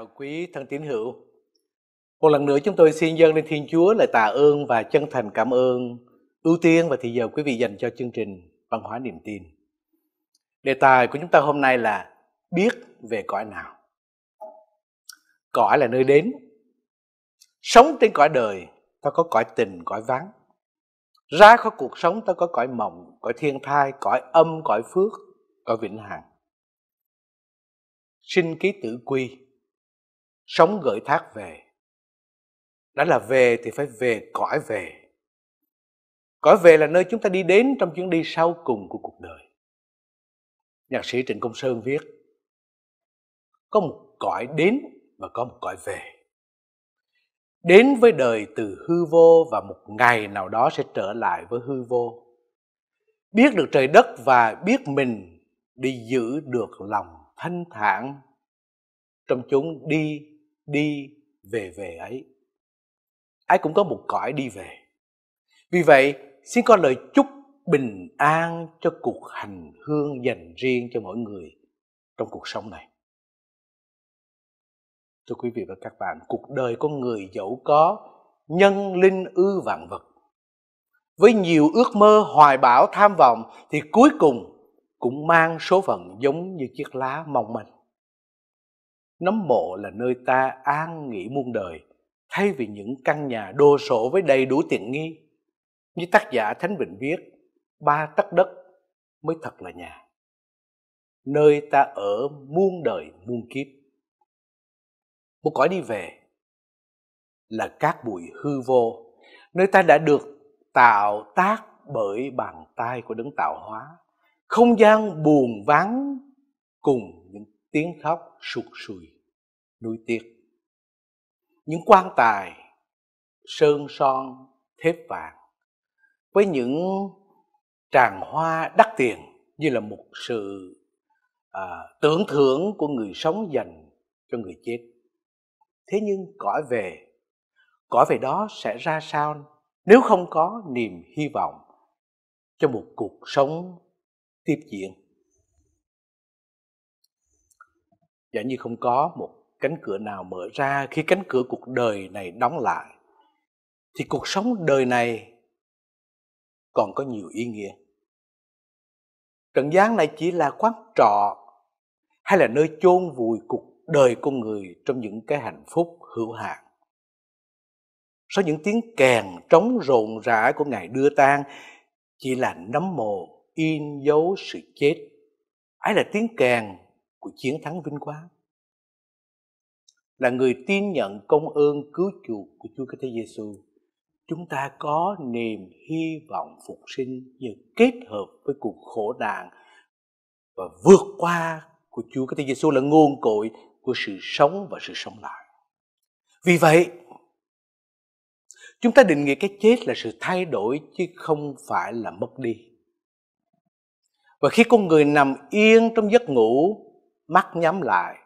chào quý thân tín hữu. Một lần nữa chúng tôi xin dâng lên Thiên Chúa lời tạ ơn và chân thành cảm ơn ưu tiên và thời giờ quý vị dành cho chương trình Văn hóa niềm tin. Đề tài của chúng ta hôm nay là biết về cõi nào. Cõi là nơi đến. Sống trên cõi đời, ta có cõi tình, cõi vắng. Ra khỏi cuộc sống ta có cõi mộng, cõi thiên thai, cõi âm, cõi phước, cõi vĩnh hằng. Sinh ký tử quy sống gửi thác về đã là về thì phải về cõi về cõi về là nơi chúng ta đi đến trong chuyến đi sau cùng của cuộc đời nhạc sĩ trịnh công sơn viết có một cõi đến và có một cõi về đến với đời từ hư vô và một ngày nào đó sẽ trở lại với hư vô biết được trời đất và biết mình đi giữ được lòng thanh thản trong chúng đi đi về về ấy. Ai cũng có một cõi đi về. Vì vậy, xin có lời chúc bình an cho cuộc hành hương dành riêng cho mỗi người trong cuộc sống này. Thưa quý vị và các bạn, cuộc đời con người dẫu có nhân linh ư vạn vật. Với nhiều ước mơ hoài bão tham vọng thì cuối cùng cũng mang số phận giống như chiếc lá mong manh nấm bộ là nơi ta an nghỉ muôn đời thay vì những căn nhà đô sổ với đầy đủ tiện nghi như tác giả thánh vịnh viết ba tấc đất mới thật là nhà nơi ta ở muôn đời muôn kiếp một cõi đi về là các bụi hư vô nơi ta đã được tạo tác bởi bàn tay của đấng tạo hóa không gian buồn vắng cùng những tiếng khóc sụt sùi nuối tiếc những quan tài sơn son thép vàng với những tràng hoa đắt tiền như là một sự à, tưởng thưởng của người sống dành cho người chết thế nhưng cõi về cõi về đó sẽ ra sao nếu không có niềm hy vọng cho một cuộc sống tiếp diễn giả như không có một cánh cửa nào mở ra khi cánh cửa cuộc đời này đóng lại thì cuộc sống đời này còn có nhiều ý nghĩa trần gian này chỉ là quán trọ hay là nơi chôn vùi cuộc đời con người trong những cái hạnh phúc hữu hạn sau những tiếng kèn trống rộn rã của ngày đưa tang chỉ là nấm mồ in dấu sự chết ấy là tiếng kèn của chiến thắng vinh quang là người tin nhận công ơn cứu chuộc của Chúa Kitô Giêsu, chúng ta có niềm hy vọng phục sinh nhờ kết hợp với cuộc khổ nạn và vượt qua của Chúa Kitô Giêsu là nguồn cội của sự sống và sự sống lại. Vì vậy, chúng ta định nghĩa cái chết là sự thay đổi chứ không phải là mất đi. Và khi con người nằm yên trong giấc ngủ mắt nhắm lại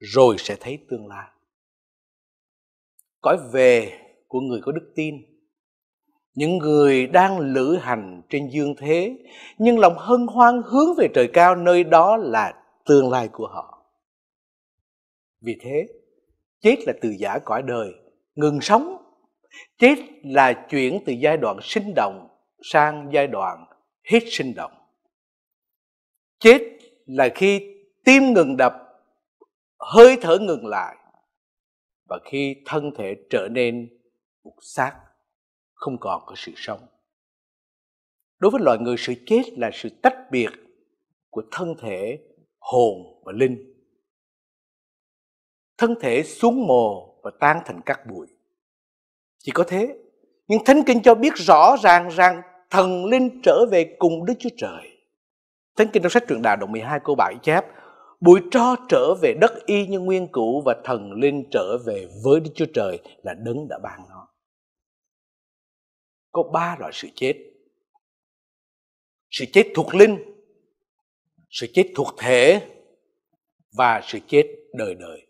rồi sẽ thấy tương lai. Cõi về của người có đức tin, những người đang lữ hành trên dương thế, nhưng lòng hân hoan hướng về trời cao nơi đó là tương lai của họ. Vì thế, chết là từ giả cõi đời, ngừng sống. Chết là chuyển từ giai đoạn sinh động sang giai đoạn hết sinh động. Chết là khi tim ngừng đập hơi thở ngừng lại và khi thân thể trở nên một xác không còn có sự sống đối với loài người sự chết là sự tách biệt của thân thể hồn và linh thân thể xuống mồ và tan thành các bụi chỉ có thế nhưng thánh kinh cho biết rõ ràng rằng thần linh trở về cùng đức chúa trời thánh kinh trong sách truyền đạo đoạn 12 câu 7 chép Bụi tro trở về đất y như nguyên cũ và thần linh trở về với Đức Chúa Trời là đấng đã ban nó. Có ba loại sự chết. Sự chết thuộc linh, sự chết thuộc thể và sự chết đời đời.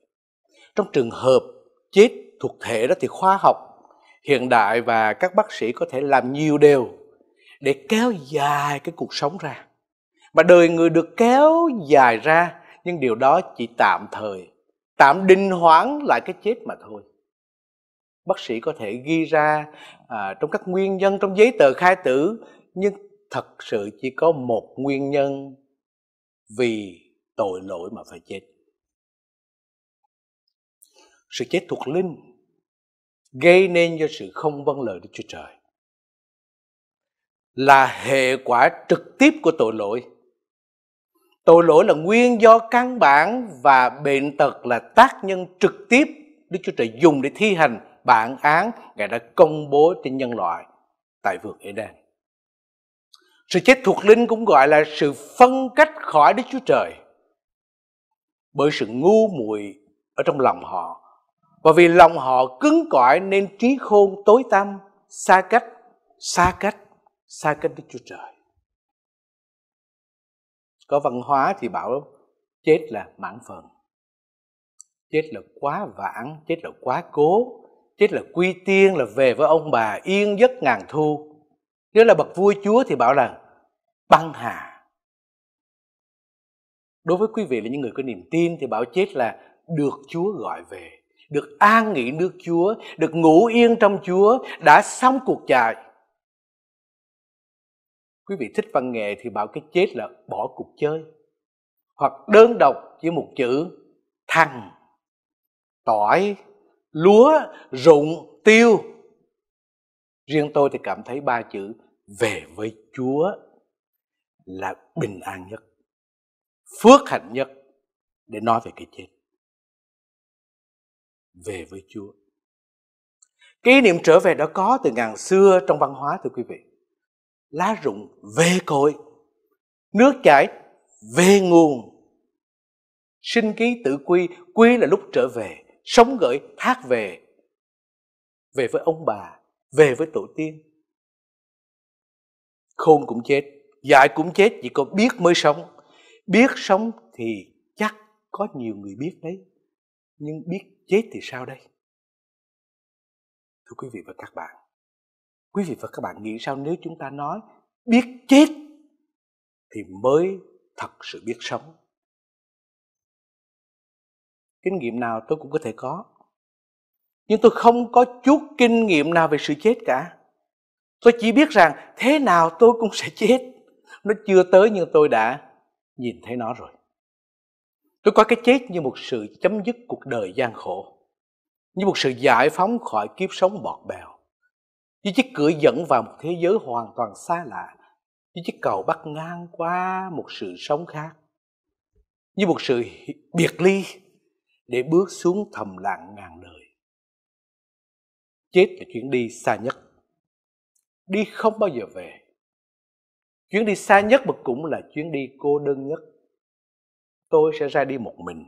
Trong trường hợp chết thuộc thể đó thì khoa học hiện đại và các bác sĩ có thể làm nhiều điều để kéo dài cái cuộc sống ra. mà đời người được kéo dài ra nhưng điều đó chỉ tạm thời tạm đinh hoãn lại cái chết mà thôi bác sĩ có thể ghi ra à, trong các nguyên nhân trong giấy tờ khai tử nhưng thật sự chỉ có một nguyên nhân vì tội lỗi mà phải chết sự chết thuộc linh gây nên do sự không vâng lời Đức Chúa Trời là hệ quả trực tiếp của tội lỗi Tội lỗi là nguyên do căn bản và bệnh tật là tác nhân trực tiếp Đức Chúa Trời dùng để thi hành bản án Ngài đã công bố trên nhân loại tại vườn Eden. Sự chết thuộc linh cũng gọi là sự phân cách khỏi Đức Chúa Trời bởi sự ngu muội ở trong lòng họ và vì lòng họ cứng cỏi nên trí khôn tối tăm xa cách, xa cách, xa cách Đức Chúa Trời có văn hóa thì bảo chết là mãn phần chết là quá vãng chết là quá cố chết là quy tiên là về với ông bà yên giấc ngàn thu nếu là bậc vua chúa thì bảo là băng hà đối với quý vị là những người có niềm tin thì bảo chết là được chúa gọi về được an nghỉ nước chúa được ngủ yên trong chúa đã xong cuộc chạy quý vị thích văn nghệ thì bảo cái chết là bỏ cuộc chơi hoặc đơn độc với một chữ thằng tỏi lúa rụng tiêu riêng tôi thì cảm thấy ba chữ về với chúa là bình an nhất phước hạnh nhất để nói về cái chết về với chúa cái niệm trở về đã có từ ngàn xưa trong văn hóa thưa quý vị lá rụng về cội nước chảy về nguồn sinh ký tự quy quy là lúc trở về sống gửi, thác về về với ông bà về với tổ tiên khôn cũng chết dại cũng chết chỉ có biết mới sống biết sống thì chắc có nhiều người biết đấy nhưng biết chết thì sao đây thưa quý vị và các bạn quý vị và các bạn nghĩ sao nếu chúng ta nói biết chết thì mới thật sự biết sống kinh nghiệm nào tôi cũng có thể có nhưng tôi không có chút kinh nghiệm nào về sự chết cả tôi chỉ biết rằng thế nào tôi cũng sẽ chết nó chưa tới nhưng tôi đã nhìn thấy nó rồi tôi coi cái chết như một sự chấm dứt cuộc đời gian khổ như một sự giải phóng khỏi kiếp sống bọt bèo với chiếc cửa dẫn vào một thế giới hoàn toàn xa lạ với chiếc cầu bắt ngang qua một sự sống khác như một sự biệt ly để bước xuống thầm lặng ngàn đời chết là chuyến đi xa nhất đi không bao giờ về chuyến đi xa nhất mà cũng là chuyến đi cô đơn nhất tôi sẽ ra đi một mình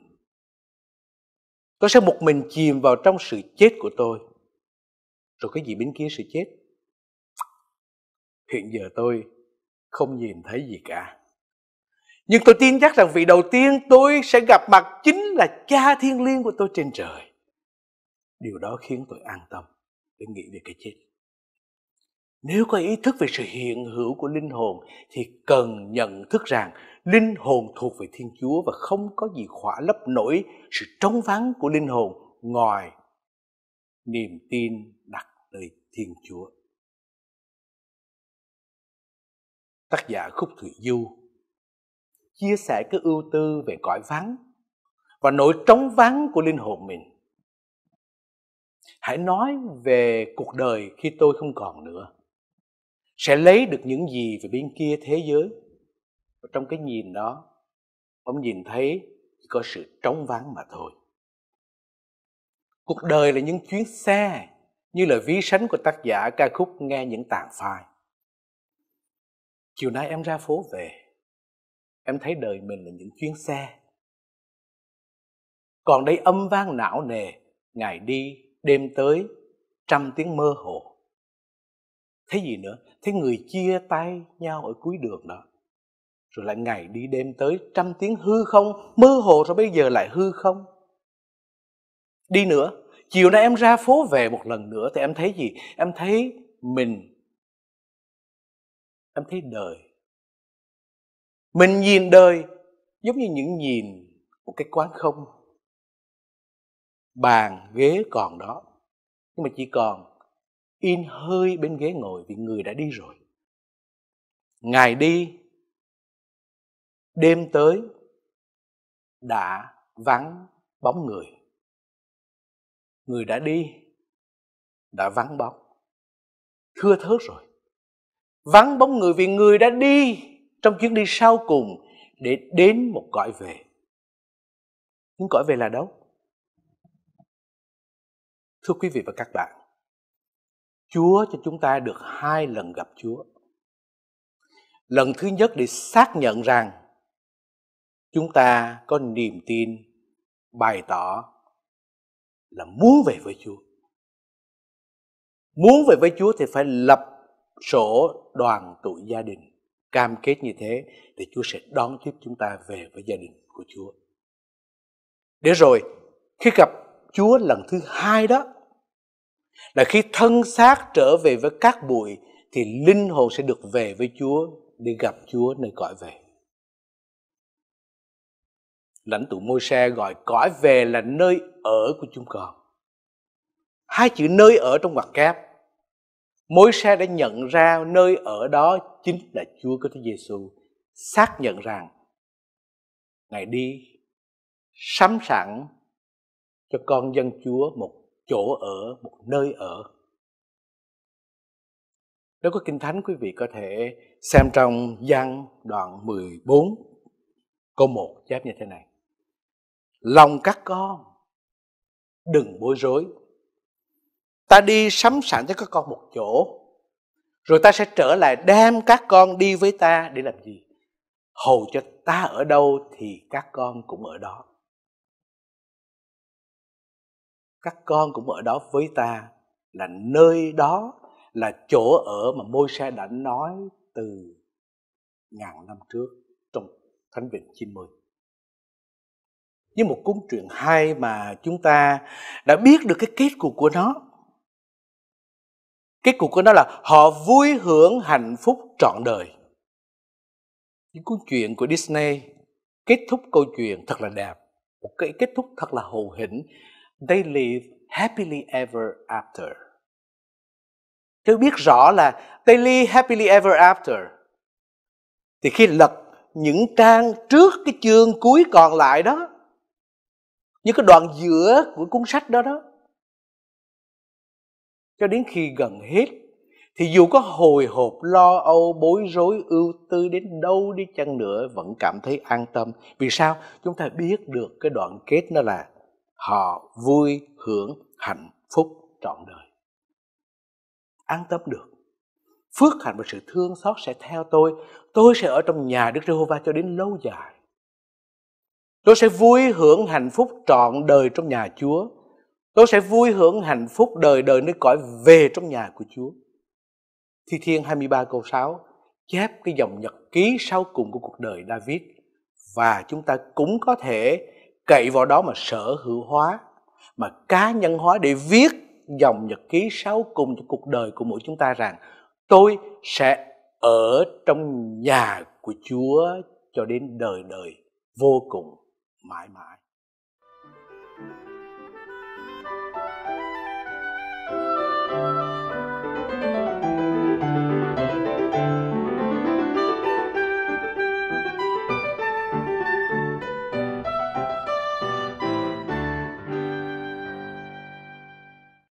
tôi sẽ một mình chìm vào trong sự chết của tôi rồi cái gì bên kia sẽ chết. Hiện giờ tôi không nhìn thấy gì cả. Nhưng tôi tin chắc rằng vị đầu tiên tôi sẽ gặp mặt chính là cha thiên liêng của tôi trên trời. Điều đó khiến tôi an tâm để nghĩ về cái chết. Nếu có ý thức về sự hiện hữu của linh hồn thì cần nhận thức rằng linh hồn thuộc về Thiên Chúa và không có gì khỏa lấp nổi sự trống vắng của linh hồn ngoài niềm tin đặt nơi Thiên Chúa. Tác giả Khúc Thủy Du chia sẻ cái ưu tư về cõi vắng và nỗi trống vắng của linh hồn mình. Hãy nói về cuộc đời khi tôi không còn nữa. Sẽ lấy được những gì về bên kia thế giới. Và trong cái nhìn đó, ông nhìn thấy chỉ có sự trống vắng mà thôi. Cuộc đời là những chuyến xe như lời ví sánh của tác giả ca khúc nghe những tàn phai. Chiều nay em ra phố về, em thấy đời mình là những chuyến xe. Còn đây âm vang não nề, ngày đi, đêm tới, trăm tiếng mơ hồ. Thế gì nữa? Thế người chia tay nhau ở cuối đường đó. Rồi lại ngày đi đêm tới trăm tiếng hư không, mơ hồ rồi bây giờ lại hư không đi nữa chiều nay em ra phố về một lần nữa thì em thấy gì em thấy mình em thấy đời mình nhìn đời giống như những nhìn một cái quán không bàn ghế còn đó nhưng mà chỉ còn in hơi bên ghế ngồi vì người đã đi rồi ngày đi đêm tới đã vắng bóng người người đã đi đã vắng bóng thưa thớt rồi vắng bóng người vì người đã đi trong chuyến đi sau cùng để đến một cõi về những cõi về là đâu thưa quý vị và các bạn chúa cho chúng ta được hai lần gặp chúa lần thứ nhất để xác nhận rằng chúng ta có niềm tin bày tỏ là muốn về với Chúa. Muốn về với Chúa thì phải lập sổ đoàn tụ gia đình. Cam kết như thế thì Chúa sẽ đón tiếp chúng ta về với gia đình của Chúa. Để rồi khi gặp Chúa lần thứ hai đó là khi thân xác trở về với các bụi thì linh hồn sẽ được về với Chúa để gặp Chúa nơi cõi về lãnh tụ môi xe gọi cõi về là nơi ở của chúng con hai chữ nơi ở trong mặt kép môi xe đã nhận ra nơi ở đó chính là chúa của giê giêsu xác nhận rằng ngài đi sắm sẵn cho con dân chúa một chỗ ở một nơi ở nếu có kinh thánh quý vị có thể xem trong gian đoạn 14 câu 1 chép như thế này lòng các con đừng bối rối ta đi sắm sẵn cho các con một chỗ rồi ta sẽ trở lại đem các con đi với ta để làm gì hầu cho ta ở đâu thì các con cũng ở đó các con cũng ở đó với ta là nơi đó là chỗ ở mà môi xe đã nói từ ngàn năm trước trong thánh vịnh chín mươi với một cuốn truyện hay mà chúng ta đã biết được cái kết cục của nó kết cục của nó là họ vui hưởng hạnh phúc trọn đời những cuốn truyện của Disney kết thúc câu chuyện thật là đẹp một cái kết thúc thật là hậu hĩnh they live happily ever after tôi biết rõ là they live happily ever after thì khi lật những trang trước cái chương cuối còn lại đó như cái đoạn giữa của cuốn sách đó đó cho đến khi gần hết thì dù có hồi hộp lo âu bối rối ưu tư đến đâu đi chăng nữa vẫn cảm thấy an tâm vì sao chúng ta biết được cái đoạn kết nó là họ vui hưởng hạnh phúc trọn đời an tâm được phước hạnh và sự thương xót sẽ theo tôi tôi sẽ ở trong nhà đức giê-hô-va cho đến lâu dài Tôi sẽ vui hưởng hạnh phúc trọn đời trong nhà Chúa. Tôi sẽ vui hưởng hạnh phúc đời đời nơi cõi về trong nhà của Chúa. Thi Thiên 23 câu 6 chép cái dòng nhật ký sau cùng của cuộc đời David và chúng ta cũng có thể cậy vào đó mà sở hữu hóa, mà cá nhân hóa để viết dòng nhật ký sau cùng cho cuộc đời của mỗi chúng ta rằng tôi sẽ ở trong nhà của Chúa cho đến đời đời vô cùng mãi mãi thank you